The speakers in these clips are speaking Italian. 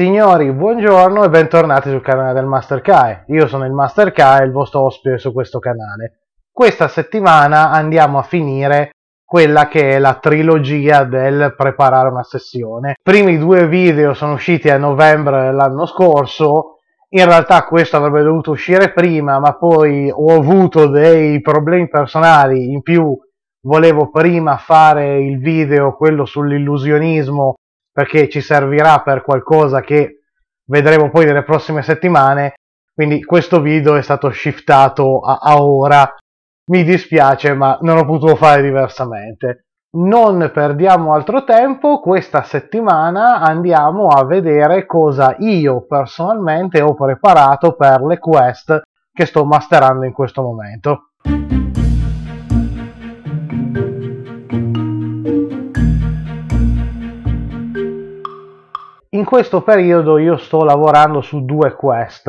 Signori, buongiorno e bentornati sul canale del Master Kai. Io sono il Master Kai, il vostro ospite su questo canale. Questa settimana andiamo a finire quella che è la trilogia del preparare una sessione. I primi due video sono usciti a novembre dell'anno scorso, in realtà questo avrebbe dovuto uscire prima, ma poi ho avuto dei problemi personali in più. Volevo prima fare il video, quello sull'illusionismo perché ci servirà per qualcosa che vedremo poi nelle prossime settimane, quindi questo video è stato shiftato a, a ora, mi dispiace ma non ho potuto fare diversamente. Non perdiamo altro tempo, questa settimana andiamo a vedere cosa io personalmente ho preparato per le quest che sto masterando in questo momento. In questo periodo io sto lavorando su due quest,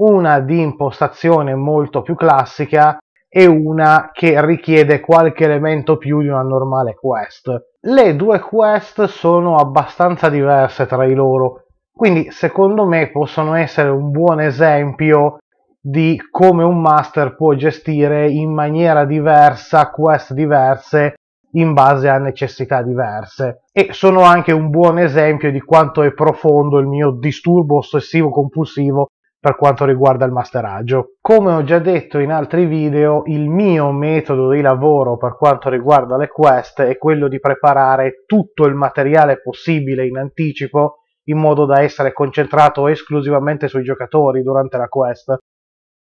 una di impostazione molto più classica e una che richiede qualche elemento più di una normale quest. Le due quest sono abbastanza diverse tra di loro, quindi secondo me possono essere un buon esempio di come un master può gestire in maniera diversa quest diverse in base a necessità diverse e sono anche un buon esempio di quanto è profondo il mio disturbo ossessivo compulsivo per quanto riguarda il masteraggio. Come ho già detto in altri video, il mio metodo di lavoro per quanto riguarda le quest è quello di preparare tutto il materiale possibile in anticipo in modo da essere concentrato esclusivamente sui giocatori durante la quest.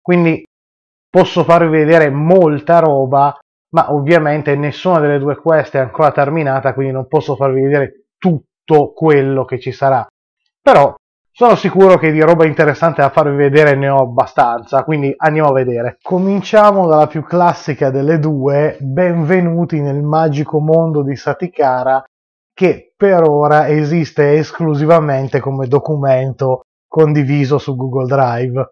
Quindi posso farvi vedere molta roba ma ovviamente nessuna delle due quest è ancora terminata, quindi non posso farvi vedere tutto quello che ci sarà. Però sono sicuro che di roba interessante da farvi vedere ne ho abbastanza, quindi andiamo a vedere. Cominciamo dalla più classica delle due, benvenuti nel magico mondo di Satikara, che per ora esiste esclusivamente come documento condiviso su Google Drive.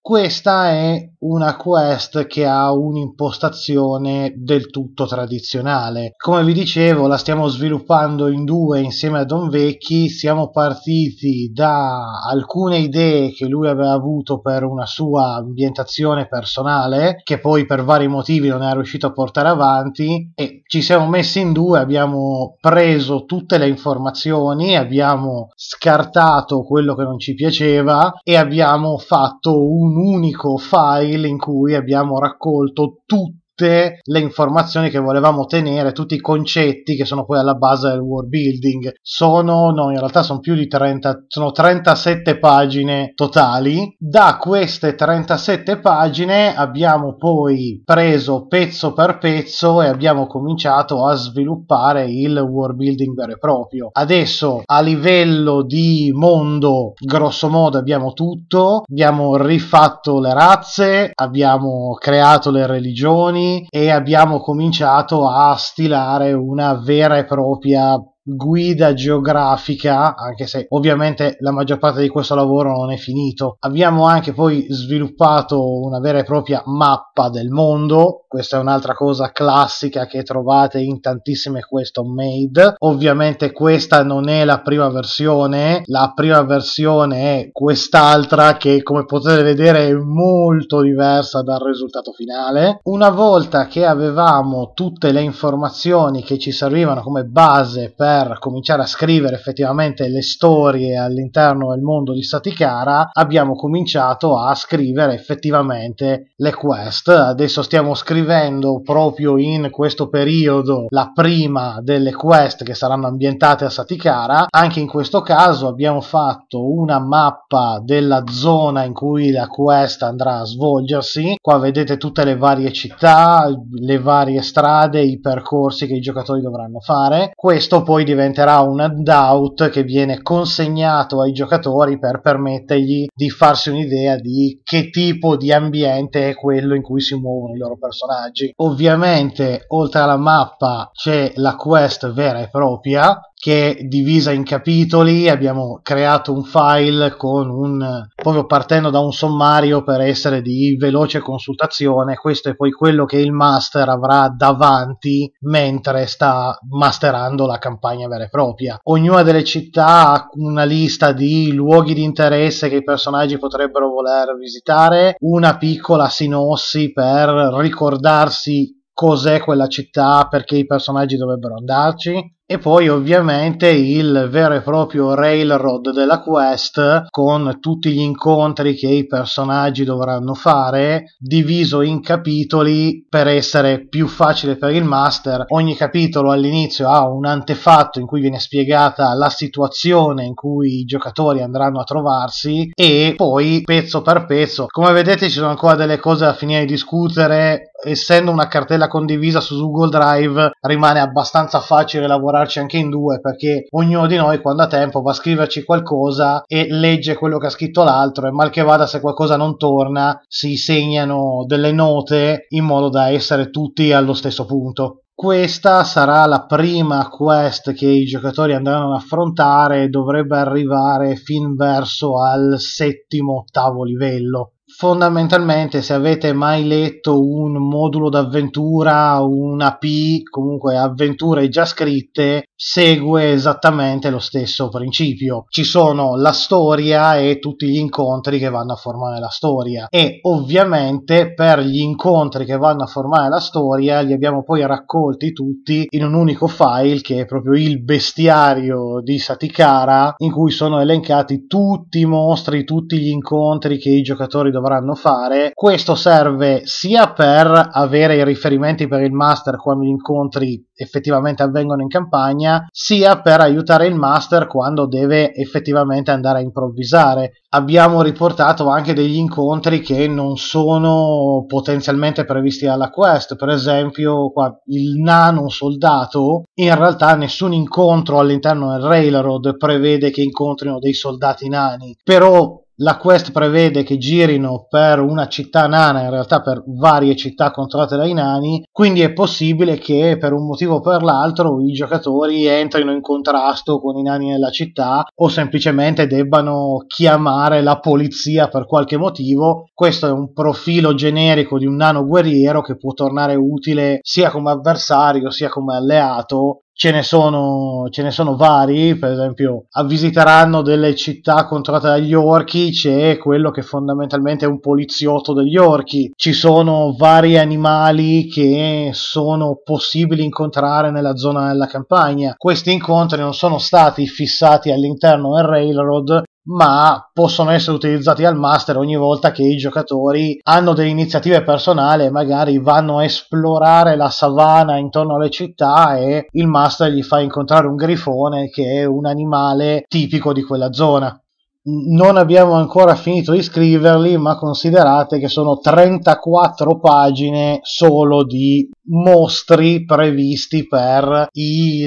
Questa è una quest che ha un'impostazione del tutto tradizionale. Come vi dicevo, la stiamo sviluppando in due insieme a Don Vecchi, siamo partiti da alcune idee che lui aveva avuto per una sua ambientazione personale, che poi per vari motivi non è riuscito a portare avanti e ci siamo messi in due, abbiamo preso tutte le informazioni, abbiamo scartato quello che non ci piaceva e abbiamo fatto un unico file mail in cui abbiamo raccolto tutti tutte le informazioni che volevamo tenere, tutti i concetti che sono poi alla base del world building. Sono, no, in realtà sono più di 30, sono 37 pagine totali. Da queste 37 pagine abbiamo poi preso pezzo per pezzo e abbiamo cominciato a sviluppare il world building vero e proprio. Adesso a livello di mondo, grosso modo, abbiamo tutto, abbiamo rifatto le razze, abbiamo creato le religioni, e abbiamo cominciato a stilare una vera e propria guida geografica, anche se ovviamente la maggior parte di questo lavoro non è finito. Abbiamo anche poi sviluppato una vera e propria mappa del mondo, questa è un'altra cosa classica che trovate in tantissime custom made. Ovviamente questa non è la prima versione, la prima versione è quest'altra che come potete vedere è molto diversa dal risultato finale. Una volta che avevamo tutte le informazioni che ci servivano come base per per cominciare a scrivere effettivamente le storie all'interno del mondo di Satikara, abbiamo cominciato a scrivere effettivamente le quest. Adesso stiamo scrivendo proprio in questo periodo la prima delle quest che saranno ambientate a Satikara. Anche in questo caso abbiamo fatto una mappa della zona in cui la quest andrà a svolgersi. Qua vedete tutte le varie città, le varie strade, i percorsi che i giocatori dovranno fare. Questo poi poi diventerà un handout che viene consegnato ai giocatori per permettergli di farsi un'idea di che tipo di ambiente è quello in cui si muovono i loro personaggi. Ovviamente, oltre alla mappa c'è la quest vera e propria, che è divisa in capitoli, abbiamo creato un file con un proprio partendo da un sommario per essere di veloce consultazione, questo è poi quello che il master avrà davanti mentre sta masterando la campagna vera e propria. Ognuna delle città ha una lista di luoghi di interesse che i personaggi potrebbero voler visitare, una piccola sinossi per ricordarsi cos'è quella città, perché i personaggi dovrebbero andarci, e poi ovviamente il vero e proprio railroad della quest con tutti gli incontri che i personaggi dovranno fare diviso in capitoli per essere più facile per il master ogni capitolo all'inizio ha un antefatto in cui viene spiegata la situazione in cui i giocatori andranno a trovarsi e poi pezzo per pezzo come vedete ci sono ancora delle cose da finire di discutere essendo una cartella condivisa su Google Drive rimane abbastanza facile lavorare lavorarci anche in due perché ognuno di noi quando ha tempo va a scriverci qualcosa e legge quello che ha scritto l'altro e mal che vada se qualcosa non torna si segnano delle note in modo da essere tutti allo stesso punto. Questa sarà la prima quest che i giocatori andranno ad affrontare e dovrebbe arrivare fin verso al settimo ottavo livello fondamentalmente se avete mai letto un modulo d'avventura, una P, comunque avventure già scritte, segue esattamente lo stesso principio. Ci sono la storia e tutti gli incontri che vanno a formare la storia e ovviamente per gli incontri che vanno a formare la storia li abbiamo poi raccolti tutti in un unico file che è proprio il bestiario di Satikara in cui sono elencati tutti i mostri, tutti gli incontri che i giocatori dovranno dovranno fare. Questo serve sia per avere i riferimenti per il master quando gli incontri effettivamente avvengono in campagna, sia per aiutare il master quando deve effettivamente andare a improvvisare. Abbiamo riportato anche degli incontri che non sono potenzialmente previsti dalla quest, per esempio qua, il nano soldato, in realtà nessun incontro all'interno del railroad prevede che incontrino dei soldati nani, però la quest prevede che girino per una città nana, in realtà per varie città controllate dai nani, quindi è possibile che per un motivo o per l'altro i giocatori entrino in contrasto con i nani nella città o semplicemente debbano chiamare la polizia per qualche motivo. Questo è un profilo generico di un nano guerriero che può tornare utile sia come avversario sia come alleato Ce ne, sono, ce ne sono vari, per esempio visiteranno delle città controllate dagli orchi, c'è quello che fondamentalmente è un poliziotto degli orchi, ci sono vari animali che sono possibili incontrare nella zona della campagna. Questi incontri non sono stati fissati all'interno del railroad, ma possono essere utilizzati al master ogni volta che i giocatori hanno delle iniziative personali e magari vanno a esplorare la savana intorno alle città e il master gli fa incontrare un grifone che è un animale tipico di quella zona. Non abbiamo ancora finito di scriverli, ma considerate che sono 34 pagine solo di mostri previsti per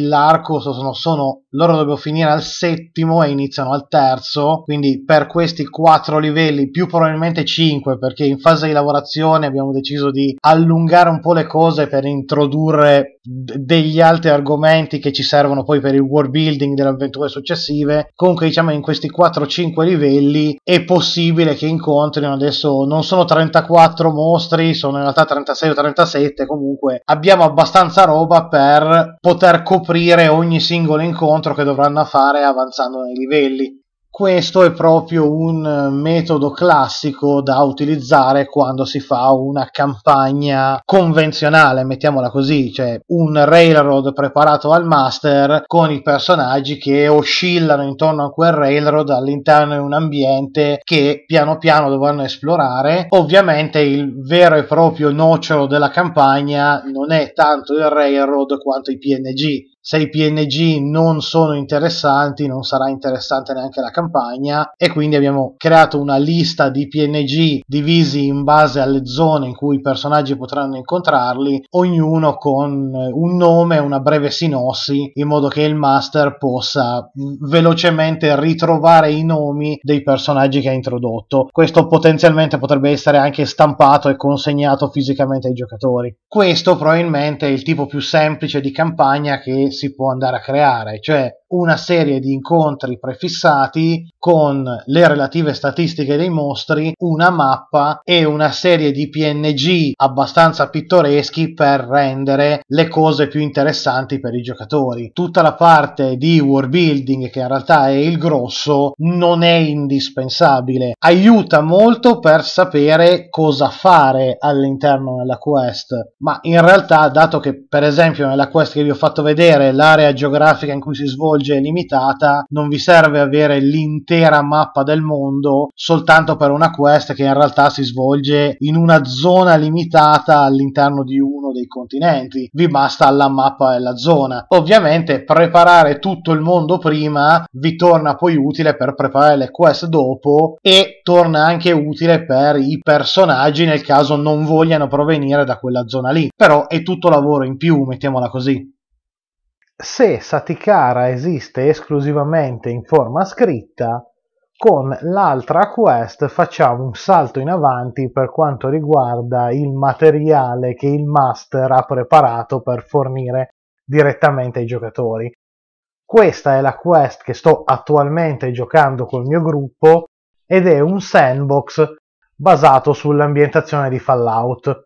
l'arco sono, sono, loro dovrebbero finire al settimo e iniziano al terzo quindi per questi quattro livelli più probabilmente cinque perché in fase di lavorazione abbiamo deciso di allungare un po' le cose per introdurre d- degli altri argomenti che ci servono poi per il world building delle avventure successive comunque diciamo in questi 4-5 livelli è possibile che incontrino adesso non sono 34 mostri sono in realtà 36 o 37 comunque comunque abbiamo abbastanza roba per poter coprire ogni singolo incontro che dovranno fare avanzando nei livelli questo è proprio un metodo classico da utilizzare quando si fa una campagna convenzionale, mettiamola così, cioè un railroad preparato al master con i personaggi che oscillano intorno a quel railroad all'interno di un ambiente che piano piano dovranno esplorare. Ovviamente il vero e proprio nocciolo della campagna non è tanto il railroad quanto i PNG, se i PNG non sono interessanti non sarà interessante neanche la campagna e quindi abbiamo creato una lista di PNG divisi in base alle zone in cui i personaggi potranno incontrarli, ognuno con eh, un nome, una breve sinossi, in modo che il master possa mm, velocemente ritrovare i nomi dei personaggi che ha introdotto. Questo potenzialmente potrebbe essere anche stampato e consegnato fisicamente ai giocatori. Questo probabilmente è il tipo più semplice di campagna che si può andare a creare, cioè una serie di incontri prefissati con le relative statistiche dei mostri, una mappa e una serie di PNG abbastanza pittoreschi per rendere le cose più interessanti per i giocatori. Tutta la parte di world building, che in realtà è il grosso, non è indispensabile. Aiuta molto per sapere cosa fare all'interno della quest, ma in realtà, dato che per esempio nella quest che vi ho fatto vedere l'area geografica in cui si svolge è limitata, non vi serve avere l'intera mappa del mondo soltanto per una quest che in realtà si svolge in una zona limitata all'interno di uno dei continenti, vi basta la mappa della zona. Ovviamente preparare tutto il mondo prima vi torna poi utile per preparare le quest dopo e torna anche utile per i personaggi nel caso non vogliano provenire da quella zona lì, però è tutto lavoro in più, mettiamola così se Satikara esiste esclusivamente in forma scritta, con l'altra quest facciamo un salto in avanti per quanto riguarda il materiale che il master ha preparato per fornire direttamente ai giocatori. Questa è la quest che sto attualmente giocando col mio gruppo ed è un sandbox basato sull'ambientazione di Fallout.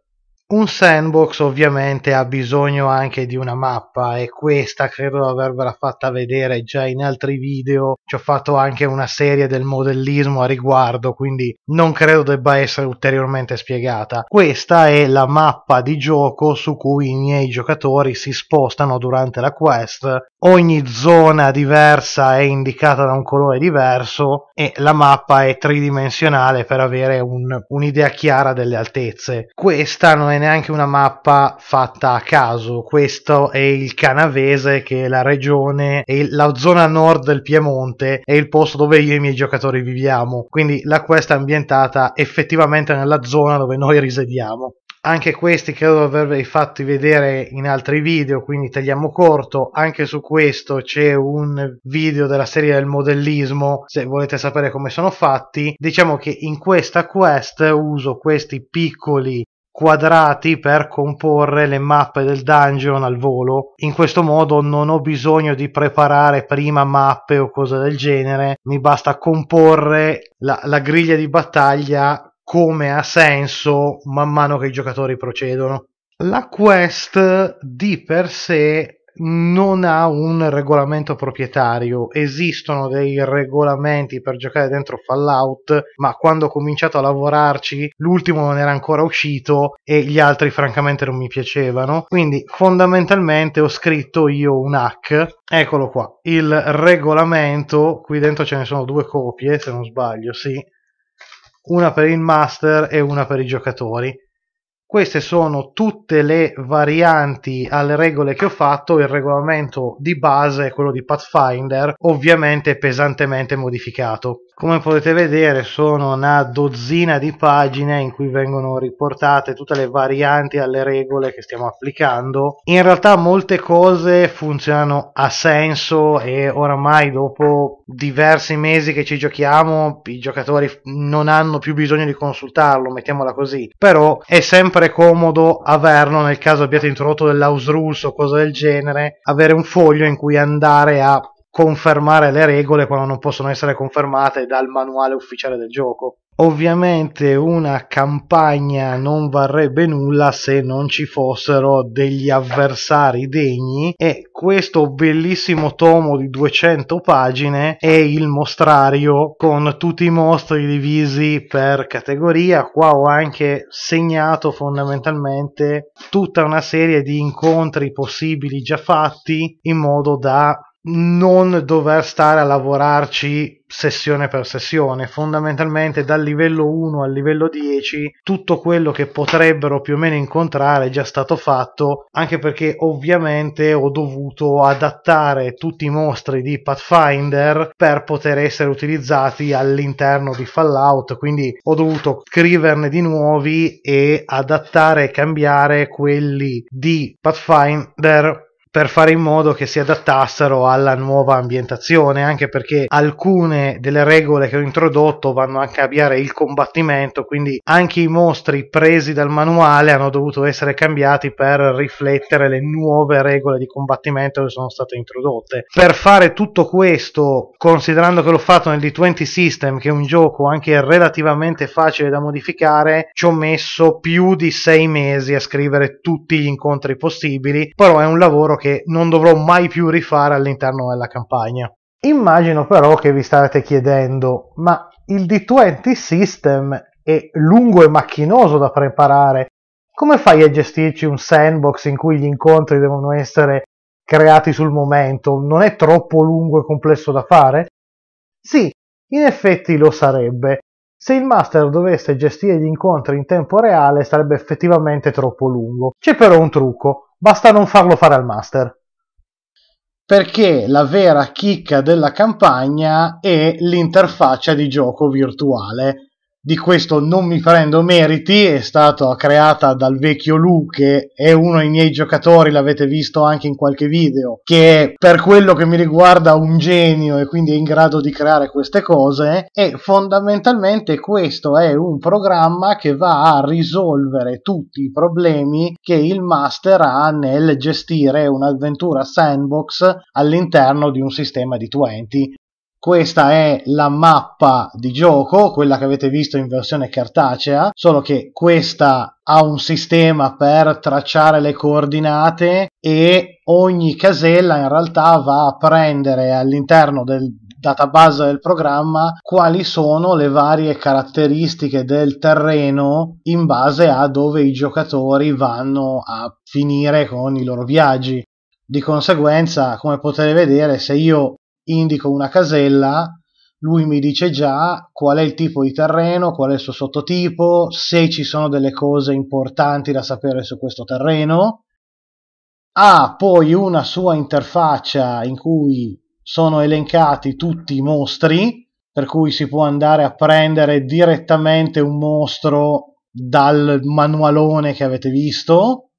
Un sandbox ovviamente ha bisogno anche di una mappa e questa credo di avervela fatta vedere già in altri video, ci ho fatto anche una serie del modellismo a riguardo, quindi non credo debba essere ulteriormente spiegata. Questa è la mappa di gioco su cui i miei giocatori si spostano durante la quest, ogni zona diversa è indicata da un colore diverso e la mappa è tridimensionale per avere un, un'idea chiara delle altezze. Questa non è neanche una mappa fatta a caso. Questo è il Canavese, che è la regione e la zona nord del Piemonte, è il posto dove io e i miei giocatori viviamo. Quindi la quest è ambientata effettivamente nella zona dove noi risediamo anche questi credo di avervi fatti vedere in altri video quindi tagliamo corto anche su questo c'è un video della serie del modellismo se volete sapere come sono fatti diciamo che in questa quest uso questi piccoli quadrati per comporre le mappe del dungeon al volo. In questo modo non ho bisogno di preparare prima mappe o cose del genere, mi basta comporre la, la griglia di battaglia come ha senso man mano che i giocatori procedono. La quest di per sé non ha un regolamento proprietario. Esistono dei regolamenti per giocare dentro Fallout, ma quando ho cominciato a lavorarci, l'ultimo non era ancora uscito e gli altri francamente non mi piacevano. Quindi fondamentalmente ho scritto io un hack. Eccolo qua, il regolamento, qui dentro ce ne sono due copie, se non sbaglio, sì. Una per il master e una per i giocatori queste sono tutte le varianti alle regole che ho fatto, il regolamento di base è quello di Pathfinder, ovviamente pesantemente modificato come potete vedere sono una dozzina di pagine in cui vengono riportate tutte le varianti alle regole che stiamo applicando in realtà molte cose funzionano a senso e oramai dopo diversi mesi che ci giochiamo i giocatori non hanno più bisogno di consultarlo mettiamola così però è sempre comodo averlo nel caso abbiate introdotto dell'ausrus o cose del genere avere un foglio in cui andare a confermare le regole quando non possono essere confermate dal manuale ufficiale del gioco. Ovviamente una campagna non varrebbe nulla se non ci fossero degli avversari degni e questo bellissimo tomo di 200 pagine è il mostrario con tutti i mostri divisi per categoria. Qua ho anche segnato fondamentalmente tutta una serie di incontri possibili già fatti in modo da non dover stare a lavorarci sessione per sessione, fondamentalmente dal livello 1 al livello 10 tutto quello che potrebbero più o meno incontrare è già stato fatto, anche perché ovviamente ho dovuto adattare tutti i mostri di Pathfinder per poter essere utilizzati all'interno di Fallout, quindi ho dovuto scriverne di nuovi e adattare e cambiare quelli di Pathfinder per fare in modo che si adattassero alla nuova ambientazione, anche perché alcune delle regole che ho introdotto vanno a cambiare il combattimento, quindi anche i mostri presi dal manuale hanno dovuto essere cambiati per riflettere le nuove regole di combattimento che sono state introdotte. Per fare tutto questo, considerando che l'ho fatto nel D20 System, che è un gioco anche relativamente facile da modificare, ci ho messo più di sei mesi a scrivere tutti gli incontri possibili, però è un lavoro che non dovrò mai più rifare all'interno della campagna. Immagino però che vi starete chiedendo, ma il D20 System è lungo e macchinoso da preparare. Come fai a gestirci un sandbox in cui gli incontri devono essere creati sul momento? Non è troppo lungo e complesso da fare? Sì, in effetti lo sarebbe. Se il master dovesse gestire gli incontri in tempo reale sarebbe effettivamente troppo lungo. C'è però un trucco basta non farlo fare al master. Perché la vera chicca della campagna è l'interfaccia di gioco virtuale di questo non mi prendo meriti, è stata creata dal vecchio Lu che è uno dei miei giocatori, l'avete visto anche in qualche video, che è per quello che mi riguarda un genio e quindi è in grado di creare queste cose e fondamentalmente questo è un programma che va a risolvere tutti i problemi che il master ha nel gestire un'avventura sandbox all'interno di un sistema di 20 questa è la mappa di gioco, quella che avete visto in versione cartacea, solo che questa ha un sistema per tracciare le coordinate e ogni casella in realtà va a prendere all'interno del, database del programma quali sono le varie caratteristiche del terreno in base a dove i giocatori vanno a finire con i loro viaggi. Di conseguenza, come potete vedere, se io indico una casella, lui mi dice già qual è il tipo di terreno, qual è il suo sottotipo, se ci sono delle cose importanti da sapere su questo terreno. Ha poi una sua interfaccia in cui sono elencati tutti i mostri, per cui si può andare a prendere direttamente un mostro dal manualone che avete visto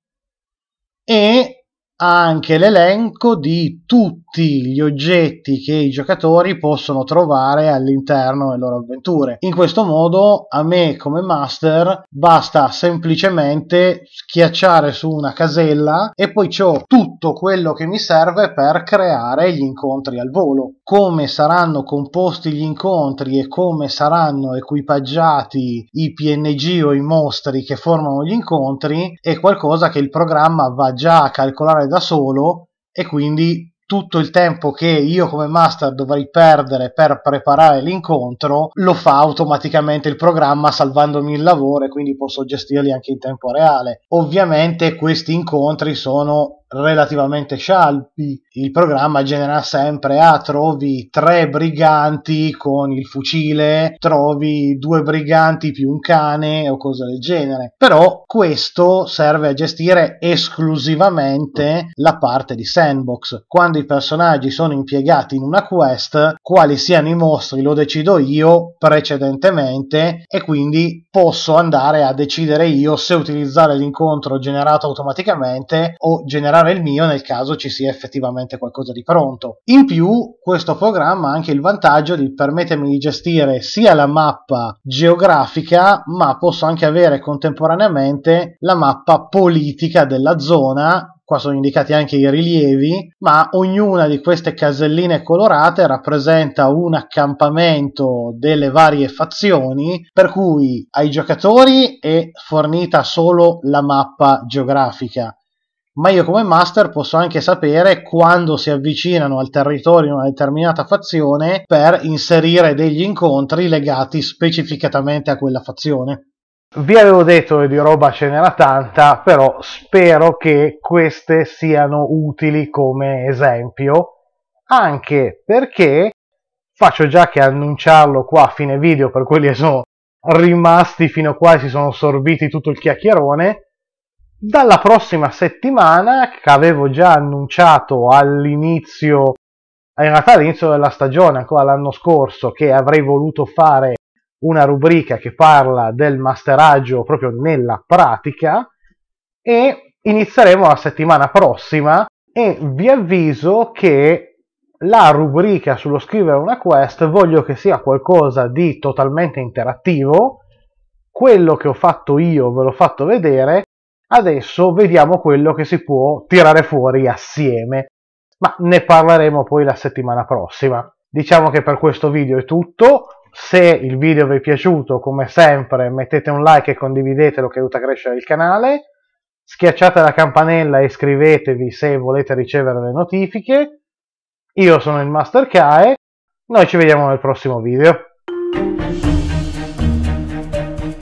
e anche l'elenco di tutti gli oggetti che i giocatori possono trovare all'interno delle loro avventure. In questo modo a me come master basta semplicemente schiacciare su una casella e poi ho tutto quello che mi serve per creare gli incontri al volo. Come saranno composti gli incontri e come saranno equipaggiati i PNG o i mostri che formano gli incontri è qualcosa che il programma va già a calcolare da solo e quindi tutto il tempo che io come master dovrei perdere per preparare l'incontro lo fa automaticamente il programma salvandomi il lavoro e quindi posso gestirli anche in tempo reale. Ovviamente questi incontri sono relativamente scialpi. Il programma genera sempre, ah, trovi tre briganti con il fucile, trovi due briganti più un cane o cose del genere. Però questo serve a gestire esclusivamente la parte di sandbox. Quando i personaggi sono impiegati in una quest, quali siano i mostri lo decido io precedentemente e quindi posso andare a decidere io se utilizzare l'incontro generato automaticamente o generare comprare il mio nel caso ci sia effettivamente qualcosa di pronto. In più, questo programma ha anche il vantaggio di permettermi di gestire sia la mappa geografica, ma posso anche avere contemporaneamente la mappa politica della zona qua sono indicati anche i rilievi, ma ognuna di queste caselline colorate rappresenta un accampamento delle varie fazioni, per cui ai giocatori è fornita solo la mappa geografica, ma io come master posso anche sapere quando si avvicinano al territorio di una determinata fazione per inserire degli incontri legati specificatamente a quella fazione. Vi avevo detto che di roba ce n'era tanta, però spero che queste siano utili come esempio, anche perché faccio già che annunciarlo qua a fine video per quelli che sono rimasti fino a qua e si sono sorbiti tutto il chiacchierone dalla prossima settimana, che avevo già annunciato all'inizio, in realtà all'inizio della stagione, ancora l'anno scorso, che avrei voluto fare una rubrica che parla del masteraggio proprio nella pratica e inizieremo la settimana prossima e vi avviso che la rubrica sullo scrivere una quest voglio che sia qualcosa di totalmente interattivo quello che ho fatto io ve l'ho fatto vedere Adesso vediamo quello che si può tirare fuori assieme, ma ne parleremo poi la settimana prossima. Diciamo che per questo video è tutto, se il video vi è piaciuto come sempre mettete un like e condividetelo che aiuta a crescere il canale, schiacciate la campanella e iscrivetevi se volete ricevere le notifiche. Io sono il Master Kae, noi ci vediamo nel prossimo video.